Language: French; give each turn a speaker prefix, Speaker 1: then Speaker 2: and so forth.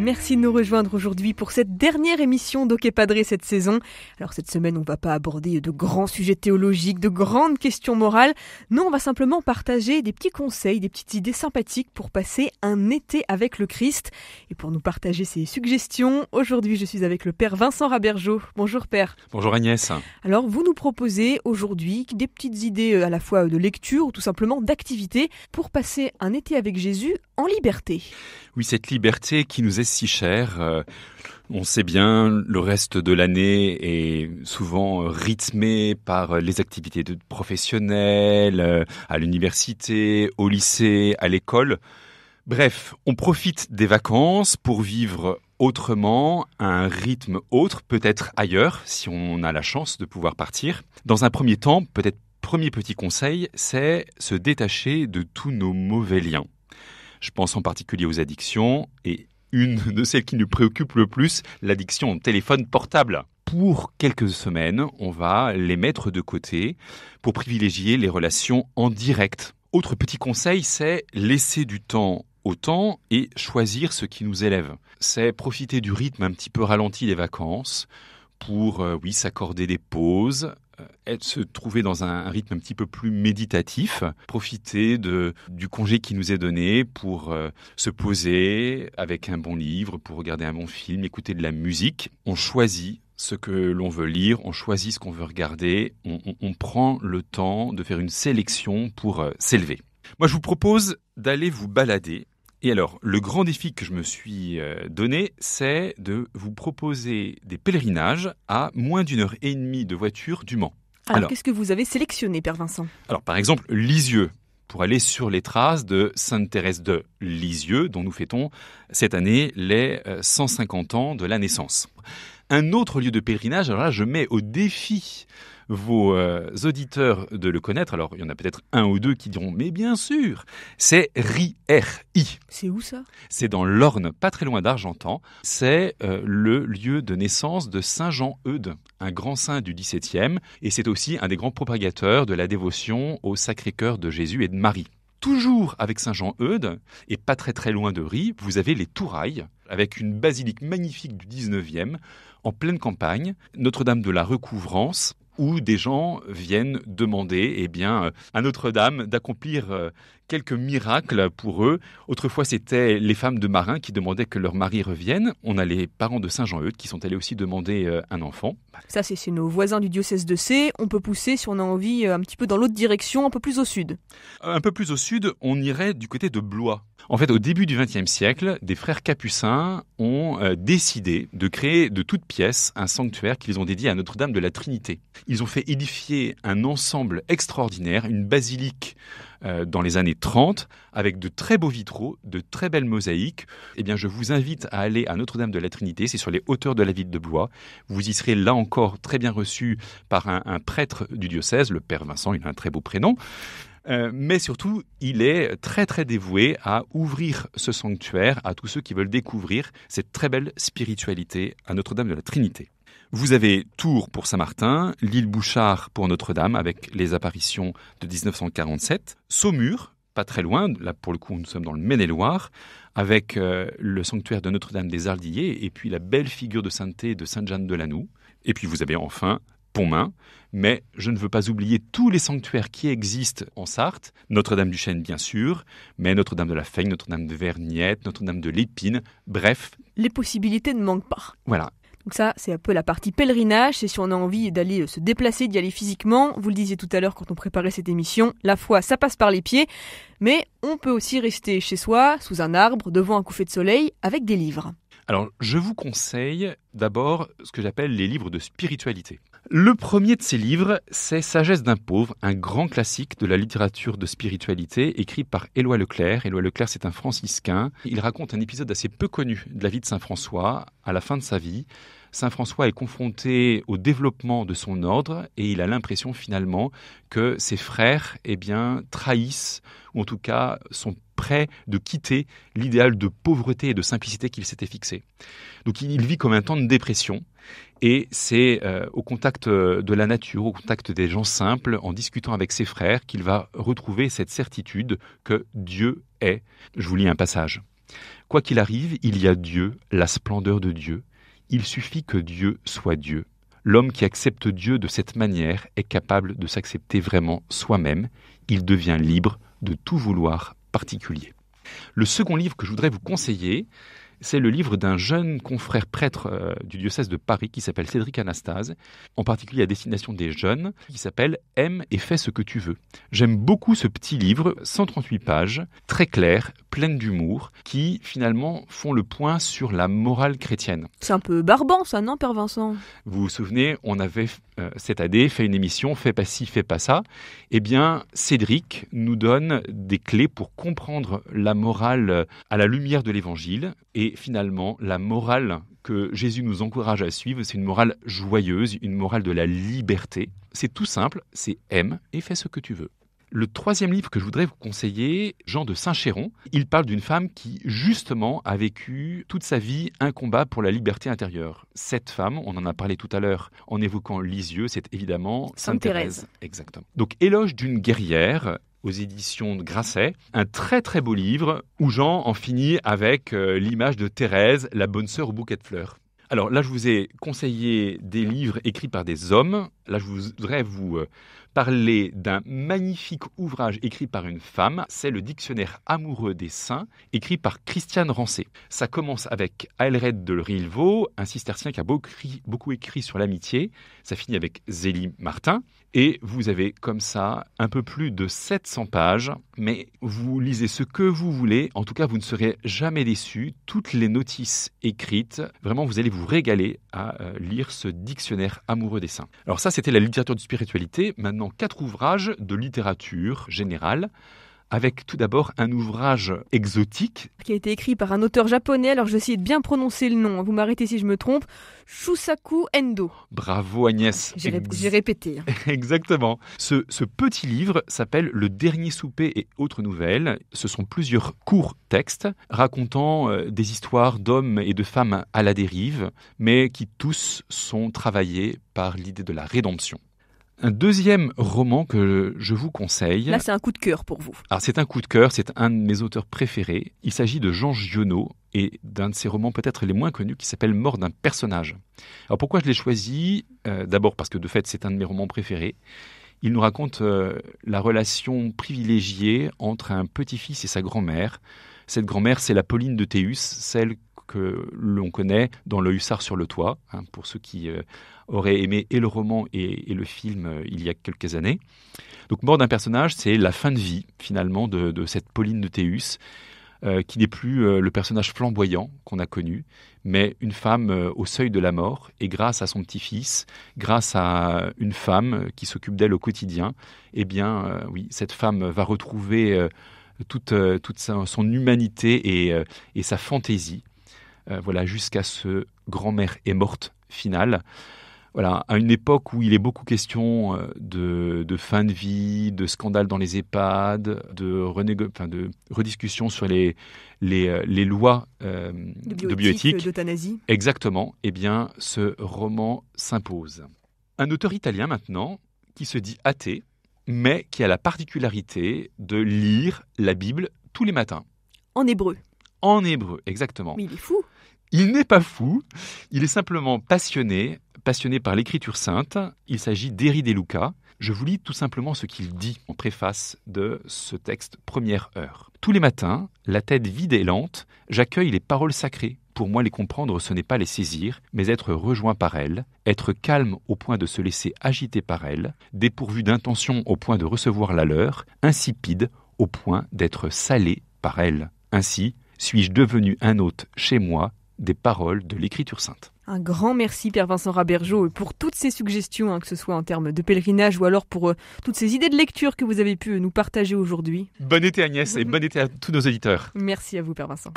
Speaker 1: Merci de nous rejoindre aujourd'hui pour cette dernière émission d'Oké Padré cette saison. Alors cette semaine, on ne va pas aborder de grands sujets théologiques, de grandes questions morales. Non, on va simplement partager des petits conseils, des petites idées sympathiques pour passer un été avec le Christ. Et pour nous partager ces suggestions, aujourd'hui, je suis avec le père Vincent Rabergeau. Bonjour père.
Speaker 2: Bonjour Agnès.
Speaker 1: Alors vous nous proposez aujourd'hui des petites idées euh, à la fois de lecture ou tout simplement d'activité pour passer un été avec Jésus liberté.
Speaker 2: Oui, cette liberté qui nous est si chère. Euh, on sait bien, le reste de l'année est souvent euh, rythmé par euh, les activités professionnelles, à l'université, au lycée, à l'école. Bref, on profite des vacances pour vivre autrement, à un rythme autre, peut-être ailleurs, si on a la chance de pouvoir partir. Dans un premier temps, peut-être premier petit conseil, c'est se détacher de tous nos mauvais liens. Je pense en particulier aux addictions et une de celles qui nous préoccupe le plus, l'addiction au téléphone portable. Pour quelques semaines, on va les mettre de côté pour privilégier les relations en direct. Autre petit conseil, c'est laisser du temps au temps et choisir ce qui nous élève. C'est profiter du rythme un petit peu ralenti des vacances, pour, euh, oui, s'accorder des pauses, euh, être, se trouver dans un, rythme un petit peu plus méditatif, profiter de, du congé qui nous est donné pour euh, se poser avec un bon livre, pour regarder un bon film, écouter de la musique. On choisit ce que l'on veut lire, on choisit ce qu'on veut regarder, on, prend le temps de faire une sélection pour s'élever. Moi, je vous propose d'aller vous balader et alors, le grand défi que je me suis euh, donné, c'est de vous proposer des pèlerinages à moins d'une heure et demie de voiture du Mans. Alors, qu'est-ce
Speaker 1: que vous avez sélectionné, Père Vincent
Speaker 2: Alors, par exemple, Lisieux, pour aller sur les traces de Sainte Thérèse de Lisieux, dont nous fêtons cette année les 150 euh, ans de la naissance. Un autre lieu de pèlerinage, alors là, je mets au défi vos euh, auditeurs de le connaître. Alors, il y en a peut-être un ou deux qui diront, mais bien sûr, c'est RI. C'est où ça C'est dans l'Orne, pas très loin d'Argentan. C'est euh, le lieu de naissance de Saint Jean Eudes, un grand saint du XVIIe, et c'est aussi un des grands propagateurs de la dévotion au Sacré-Cœur de Jésus et de Marie toujours avec Saint-Jean-Eudes, et pas très très loin de Ri, vous avez les Tourailles, avec une basilique magnifique du XIXe e en pleine campagne, Notre-Dame de la Recouvrance, où des gens viennent demander eh bien, euh, à Notre-Dame d'accomplir euh, quelques miracles pour eux. Autrefois, c'était les femmes de marins qui demandaient que leur mari revienne. On a les parents de Saint-Jean-Eudes qui sont allés aussi demander euh, un enfant.
Speaker 1: Ça, c'est nos voisins du diocèse de C. On peut pousser, si on a envie, euh, un petit peu dans l'autre direction, un peu plus au sud.
Speaker 2: Euh, un peu plus au sud, on irait du côté de Blois. En fait, au début du XXe siècle, des frères capucins ont euh, décidé de créer de toutes pièces un sanctuaire qu'ils ont dédié à Notre-Dame de la Trinité. Ils ont fait édifier un ensemble extraordinaire, une basilique euh, dans les années 30 avec de très beaux vitraux, de très belles mosaïques. Eh bien, je vous invite à aller à Notre-Dame de la Trinité, c'est sur les hauteurs de la ville de Blois. Vous y serez là encore très bien reçu par un, prêtre du diocèse, le père Vincent, il a un très beau prénom. Euh, mais surtout, il est très très dévoué à ouvrir ce sanctuaire à tous ceux qui veulent découvrir cette très belle spiritualité à Notre-Dame de la Trinité. Vous avez Tours pour Saint-Martin, l'île Bouchard pour Notre-Dame avec les apparitions de 1947, Saumur, pas très loin, là pour le coup nous sommes dans le Maine-et-Loire, avec euh, le sanctuaire de Notre-Dame des Ardilliers et puis la belle figure de sainteté de Sainte-Jeanne de Lanoux. Et puis vous avez enfin Pontmain, mais je ne veux pas oublier tous les sanctuaires qui existent en Sarthe, Notre-Dame du Chêne bien sûr, mais Notre-Dame de la Feigne, Notre-Dame de Verniette, Notre-Dame de l'Épine, bref.
Speaker 1: Les possibilités ne manquent pas. Voilà, donc ça, c'est un peu la partie pèlerinage, c'est si on a envie d'aller euh, se déplacer, d'y aller physiquement. Vous le disiez tout à l'heure quand on préparait cette émission, la foi, ça passe par les pieds, mais on peut aussi rester chez soi, sous un arbre, devant un coucher de soleil, avec des livres.
Speaker 2: Alors, je vous conseille d'abord ce que j'appelle les livres de spiritualité. Le premier de ses livres, c'est Sagesse d'un pauvre, un grand classique de la littérature de spiritualité, écrit par Éloi Leclerc. Éloi Leclerc, c'est un franciscain. Il raconte un épisode assez peu connu de la vie de Saint François à la fin de sa vie. Saint François est confronté au développement de son ordre et il a l'impression finalement que ses frères eh bien, trahissent, ou en tout cas sont prêts de quitter l'idéal de pauvreté et de simplicité qu'il s'était fixé. Donc il vit comme un temps de dépression et c'est euh, au contact euh, de la nature, au contact des gens simples, en discutant avec ses frères, qu'il va retrouver cette certitude que Dieu est. Je vous lis un passage. Quoi qu'il arrive, il y a Dieu, la splendeur de Dieu, il suffit que Dieu soit Dieu. L'homme qui accepte Dieu de cette manière est capable de s'accepter vraiment soi-même. Il devient libre de tout vouloir particulier. Le second livre que je voudrais vous conseiller, c'est le livre d'un jeune confrère prêtre euh, du diocèse de Paris qui s'appelle Cédric Anastase, en particulier à destination des jeunes, qui s'appelle Aime et fais ce que tu veux. J'aime beaucoup ce petit livre, 138 pages, très clair, pleine d'humour, qui finalement font le point sur la morale chrétienne. C'est un peu
Speaker 1: barbant ça, non, Père Vincent
Speaker 2: Vous vous souvenez, on avait euh, cette année fait une émission, fais pas ci, fais pas ça. Eh bien, Cédric nous donne des clés pour comprendre la morale à la lumière de l'Évangile et finalement, la morale que Jésus nous encourage à suivre, c'est une morale joyeuse, une morale de la liberté. C'est tout simple, c'est aime et fais ce que tu veux. Le troisième livre que je voudrais vous conseiller, Jean de Saint-Chéron, il parle d'une femme qui, justement, a vécu toute sa vie un combat pour la liberté intérieure. Cette femme, on en a parlé tout à l'heure en évoquant Lisieux, c'est évidemment Sainte Thérèse. Exactement. Donc, éloge d'une guerrière aux éditions de Grasset, un très très beau livre où Jean en finit avec euh, l'image de Thérèse, la bonne sœur au bouquet de fleurs. Alors là, je vous ai conseillé des livres écrits par des hommes. Là, je voudrais vous euh, parler d'un magnifique ouvrage écrit par une femme. C'est le Dictionnaire amoureux des saints, écrit par Christiane Rancé. Ça commence avec Aelred de Rilvaux, un cistercien qui a beaucoup, écrit sur l'amitié. Ça finit avec Zélie Martin. Et vous avez comme ça un peu plus de 700 pages, mais vous lisez ce que vous voulez. En tout cas, vous ne serez jamais déçu. Toutes les notices écrites, vraiment, vous allez vous vous régaler à euh, lire ce dictionnaire amoureux des saints. Alors ça, c'était la littérature de spiritualité. Maintenant, quatre ouvrages de littérature générale avec tout d'abord un ouvrage exotique.
Speaker 1: Qui a été écrit par un auteur japonais, alors je de bien prononcer le nom, hein, vous m'arrêtez si je me trompe, Shusaku Endo.
Speaker 2: Bravo Agnès. J'ai répété. Hein. Exactement. Ce, ce petit livre s'appelle Le dernier souper et autres nouvelles. Ce sont plusieurs courts textes racontant euh, des histoires d'hommes et de femmes à la dérive, mais qui tous sont travaillés par l'idée de la rédemption un deuxième roman que je vous conseille. Là, c'est
Speaker 1: un coup de cœur pour vous.
Speaker 2: Alors, c'est un coup de cœur, c'est un de mes auteurs préférés. Il s'agit de Jean Giono et d'un de ses romans peut-être les moins connus qui s'appelle Mort d'un personnage. Alors, pourquoi je l'ai choisi euh, D'abord parce que de fait, c'est un de mes romans préférés. Il nous raconte euh, la relation privilégiée entre un petit-fils et sa grand-mère. Cette grand-mère, c'est la Pauline de Théus, celle que l'on connaît dans Le Hussard sur le toit, hein, pour ceux qui euh, auraient aimé et le roman et, le film euh, il y a quelques années. Donc Mort d'un personnage, c'est la fin de vie finalement de, cette Pauline de Théus, euh, qui n'est plus le personnage flamboyant qu'on a connu, mais une femme au seuil de la mort, et grâce à son petit-fils, grâce à une femme qui s'occupe d'elle au quotidien, eh bien oui, cette femme va retrouver toute, toute son humanité et, sa fantaisie euh, voilà, jusqu'à ce grand-mère est morte finale Voilà, à une époque où il est beaucoup question euh, de, fin de vie, de scandales dans les EHPAD, de, enfin de rediscussion sur les, les, euh, lois de bioéthique. D'euthanasie. Exactement. et eh bien, ce roman s'impose. Un auteur italien maintenant, qui se dit athée, mais qui a la particularité de lire la Bible tous les matins. En hébreu en hébreu, exactement. Mais il est fou. Il n'est pas fou, il est simplement passionné, passionné par l'écriture sainte. Il s'agit d'Eri de Luca. Je vous lis tout simplement ce qu'il dit en préface de ce texte Première Heure. Tous les matins, la tête vide et lente, j'accueille les paroles sacrées. Pour moi, les comprendre, ce n'est pas les saisir, mais être rejoint par elles, être calme au point de se laisser agiter par elles, dépourvu d'intention au point de recevoir la leur, insipide au point d'être salé par elles. Ainsi, suis-je devenu un hôte chez moi des paroles de l'Écriture sainte
Speaker 1: un grand merci, Père Vincent Rabergeau, pour toutes ces suggestions, hein, que ce soit en termes de pèlerinage ou alors pour euh, toutes ces idées de lecture que vous avez pu euh, nous partager aujourd'hui.
Speaker 2: Bon été, Agnès, et bon été à tous nos éditeurs.
Speaker 1: Merci à vous, Père Vincent.